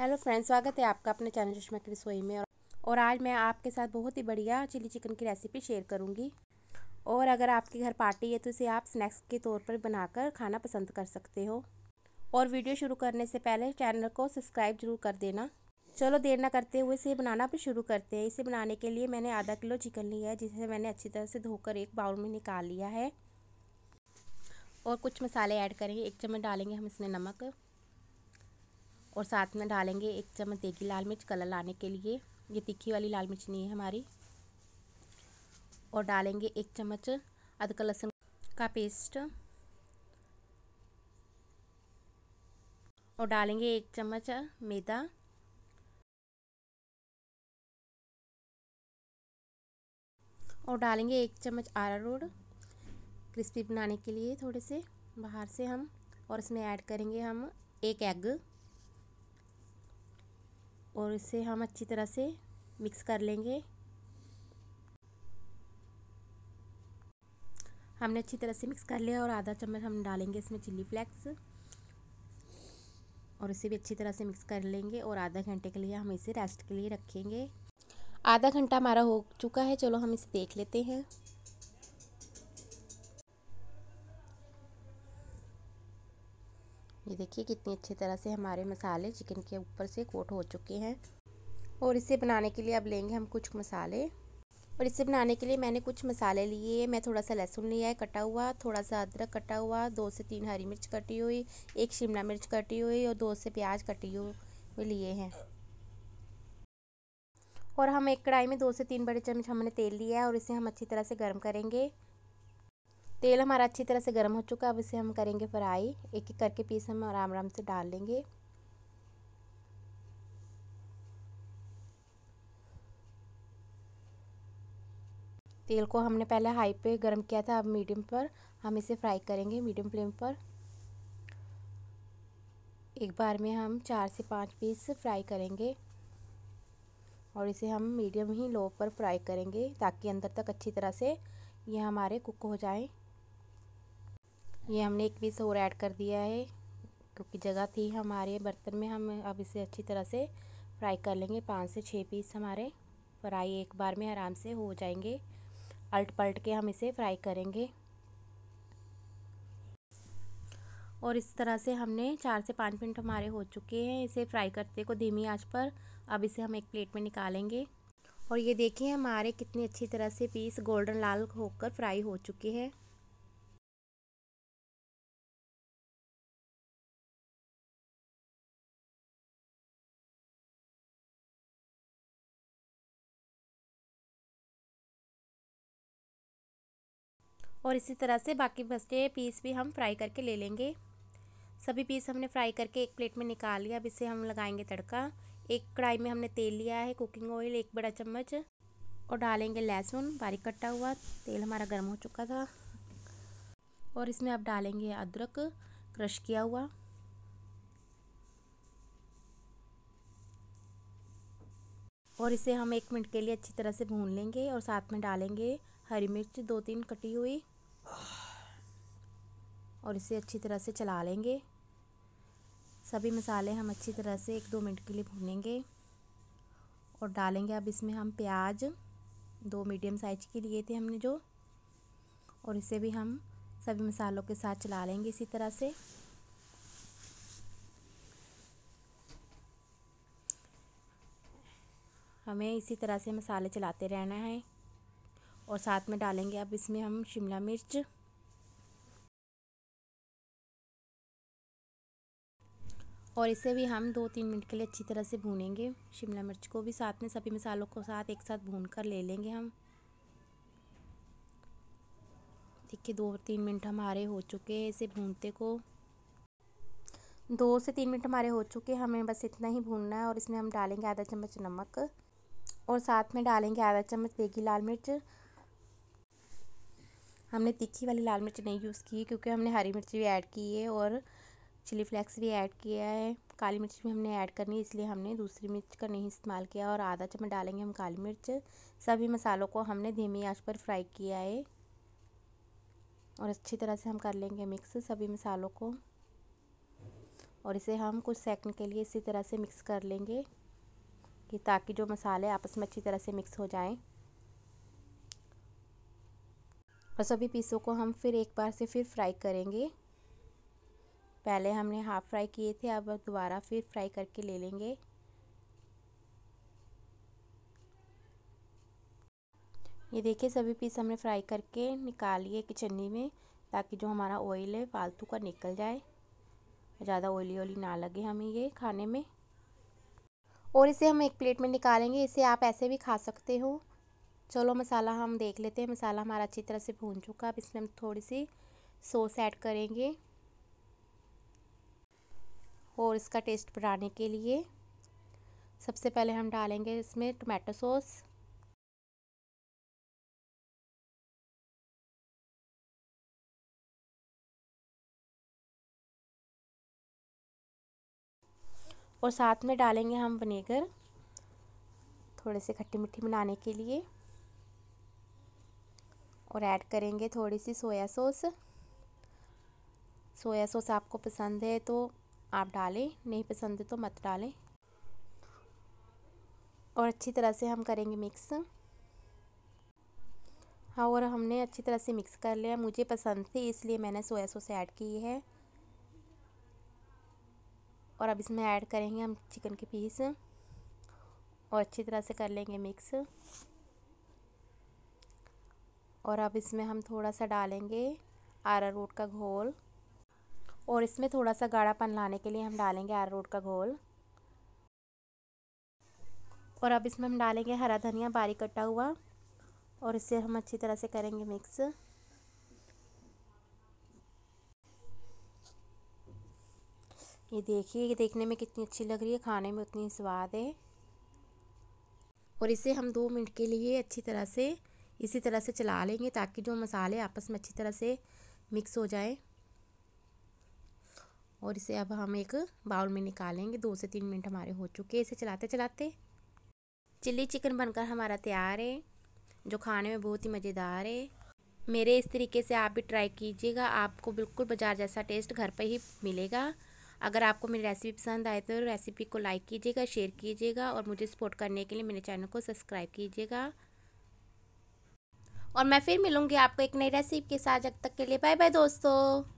hello friends स्वागत है आपका अपने चैनल सुषमा की रसोई में और आज मैं आपके साथ बहुत ही बढ़िया चिली चिकन की रेसिपी शेयर करूंगी और अगर आपके घर पार्टी है तो इसे आप स्नैक्स के तौर पर बनाकर खाना पसंद कर सकते हो और वीडियो शुरू करने से पहले चैनल को सब्सक्राइब जरूर कर देना चलो देर ना करते हुए इसे बनाना भी शुरू करते हैं इसे बनाने के लिए मैंने आधा किलो चिकन लिया है जिसे मैंने अच्छी तरह से धोकर एक बाउल में निकाल लिया है और कुछ मसाले ऐड करेंगे एक चम्मच डालेंगे हम इसमें नमक और साथ में डालेंगे एक चम्मच देगी लाल मिर्च कलर लाने के लिए ये तीखी वाली लाल मिर्च नहीं है हमारी और डालेंगे एक चम्मच अदरक लहसुन का पेस्ट और डालेंगे एक चम्मच मैदा और डालेंगे एक चम्मच आरा रोड क्रिस्पी बनाने के लिए थोड़े से बाहर से हम और इसमें ऐड करेंगे हम एक एग और इसे हम अच्छी तरह से मिक्स कर लेंगे हमने अच्छी तरह से मिक्स कर लिया और आधा चम्मच हम डालेंगे इसमें चिल्ली फ्लेक्स और इसे भी अच्छी तरह से मिक्स कर लेंगे और आधा घंटे के लिए हम इसे रेस्ट के लिए रखेंगे आधा घंटा हमारा हो चुका है चलो हम इसे देख लेते हैं ये देखिए कितनी अच्छी तरह से हमारे मसाले चिकन के ऊपर से कोट हो चुके हैं और इसे बनाने के लिए अब लेंगे हम कुछ मसाले और इसे बनाने के लिए मैंने कुछ मसाले लिए मैं थोड़ा सा लहसुन लिया है कटा हुआ थोड़ा सा अदरक कटा हुआ दो से तीन हरी मिर्च कटी हुई एक शिमला मिर्च कटी हुई और दो से प्याज कटी हुई लिए हैं और हम एक कढ़ाई में दो से तीन बड़े चम्मच हमने तेल लिया है और इसे हम अच्छी तरह से गर्म करेंगे तेल हमारा अच्छी तरह से गर्म हो चुका है अब इसे हम करेंगे फ्राई एक एक करके पीस हम आराम आराम से डाल लेंगे तेल को हमने पहले हाई पे गर्म किया था अब मीडियम पर हम इसे फ्राई करेंगे मीडियम फ्लेम पर एक बार में हम चार से पाँच पीस फ्राई करेंगे और इसे हम मीडियम ही लो पर फ्राई करेंगे ताकि अंदर तक अच्छी तरह से ये हमारे कुक हो जाएं ये हमने एक पीस और ऐड कर दिया है क्योंकि जगह थी हमारे बर्तन में हम अब इसे अच्छी तरह से फ्राई कर लेंगे पाँच से छः पीस हमारे फ्राई एक बार में आराम से हो जाएंगे अल्ट पलट के हम इसे फ्राई करेंगे और इस तरह से हमने चार से पाँच मिनट हमारे हो चुके हैं इसे फ्राई करते को धीमी आंच पर अब इसे हम एक प्लेट में निकालेंगे और ये देखिए हमारे कितनी अच्छी तरह से पीस गोल्डन लाल होकर फ्राई हो चुके हैं और इसी तरह से बाकी बचे पीस भी हम फ्राई करके ले लेंगे सभी पीस हमने फ्राई करके एक प्लेट में निकाल लिया अब इसे हम लगाएंगे तड़का एक कढ़ाई में हमने तेल लिया है कुकिंग ऑयल एक बड़ा चम्मच और डालेंगे लहसुन बारीक कटा हुआ तेल हमारा गर्म हो चुका था और इसमें अब डालेंगे अदरक क्रश किया हुआ और इसे हम एक मिनट के लिए अच्छी तरह से भून लेंगे और साथ में डालेंगे हरी मिर्च दो तीन कटी हुई और इसे अच्छी तरह से चला लेंगे सभी मसाले हम अच्छी तरह से एक दो मिनट के लिए भूनेंगे और डालेंगे अब इसमें हम प्याज दो मीडियम साइज के लिए थे हमने जो और इसे भी हम सभी मसालों के साथ चला लेंगे इसी तरह से हमें इसी तरह से मसाले चलाते रहना है और साथ में डालेंगे अब इसमें हम शिमला मिर्च और इसे भी हम दो तीन मिनट के लिए अच्छी तरह से भूनेंगे शिमला मिर्च को भी साथ में सभी मसालों को साथ एक साथ भून कर ले लेंगे हम देखिए दो तीन मिनट हमारे हो चुके हैं इसे भूनते को दो से तीन मिनट हमारे हो चुके हैं हमें बस इतना ही भूनना है और इसमें हम डालेंगे आधा चम्मच नमक और साथ में डालेंगे आधा चम्मच देगी लाल मिर्च हमने तीखी वाली लाल मिर्च नहीं यूज़ की क्योंकि हमने हरी मिर्च भी ऐड की है और चिली फ्लेक्स भी ऐड किया है काली मिर्च भी हमने ऐड करनी है इसलिए हमने दूसरी मिर्च का नहीं इस्तेमाल किया और आधा चम्मच डालेंगे हम काली मिर्च सभी मसालों को हमने धीमी आंच पर फ्राई किया है और अच्छी तरह से हम कर लेंगे मिक्स सभी मसालों को और इसे हम कुछ सेकंड के लिए इसी तरह से मिक्स कर लेंगे कि ताकि जो मसाले आपस में अच्छी तरह से मिक्स हो जाएँ और सभी पीसों को हम फिर एक बार से फिर फ्राई करेंगे पहले हमने हाफ़ फ्राई किए थे अब दोबारा फिर फ्राई करके ले लेंगे ये देखिए सभी पीस हमने फ्राई करके निकालिए एक छन्नी में ताकि जो हमारा ऑयल है फालतू का निकल जाए ज़्यादा ऑयली ऑयली ना लगे हमें ये खाने में और इसे हम एक प्लेट में निकालेंगे इसे आप ऐसे भी खा सकते हो चलो मसाला हम देख लेते हैं मसाला हमारा अच्छी तरह से भून चुका अब इसमें हम थोड़ी सी सॉस ऐड करेंगे और इसका टेस्ट बढ़ाने के लिए सबसे पहले हम डालेंगे इसमें टमाटो सॉस और साथ में डालेंगे हम विनेगर थोड़े से खट्टी मिट्टी बनाने के लिए और ऐड करेंगे थोड़ी सी सोया सॉस सोया सॉस आपको पसंद है तो आप डालें नहीं पसंद है तो मत डालें और अच्छी तरह से हम करेंगे मिक्स हाँ और हमने अच्छी तरह से मिक्स कर लिया मुझे पसंद थी इसलिए मैंने सोया सॉस ऐड की है और अब इसमें ऐड करेंगे हम चिकन के पीस और अच्छी तरह से कर लेंगे मिक्स और अब इसमें हम थोड़ा सा डालेंगे रूट का घोल और इसमें थोड़ा सा गाढ़ापन लाने के लिए हम डालेंगे रूट का घोल और अब इसमें हम डालेंगे हरा धनिया बारीक कटा हुआ और इसे हम अच्छी तरह से करेंगे मिक्स ये देखिए ये देखने में कितनी अच्छी लग रही है खाने में उतनी स्वाद है और इसे हम दो मिनट के लिए अच्छी तरह से इसी तरह से चला लेंगे ताकि जो मसाले आपस में अच्छी तरह से मिक्स हो जाए और इसे अब हम एक बाउल में निकालेंगे दो से तीन मिनट हमारे हो चुके हैं इसे चलाते चलाते चिल्ली चिकन बनकर हमारा तैयार है जो खाने में बहुत ही मज़ेदार है मेरे इस तरीके से आप भी ट्राई कीजिएगा आपको बिल्कुल बाजार जैसा टेस्ट घर पर ही मिलेगा अगर आपको मेरी रेसिपी पसंद आए तो रेसिपी को लाइक कीजिएगा शेयर कीजिएगा और मुझे सपोर्ट करने के लिए मेरे चैनल को सब्सक्राइब कीजिएगा और मैं फिर मिलूँगी आपको एक नई रेसिपी के साथ जब तक के लिए बाय बाय दोस्तों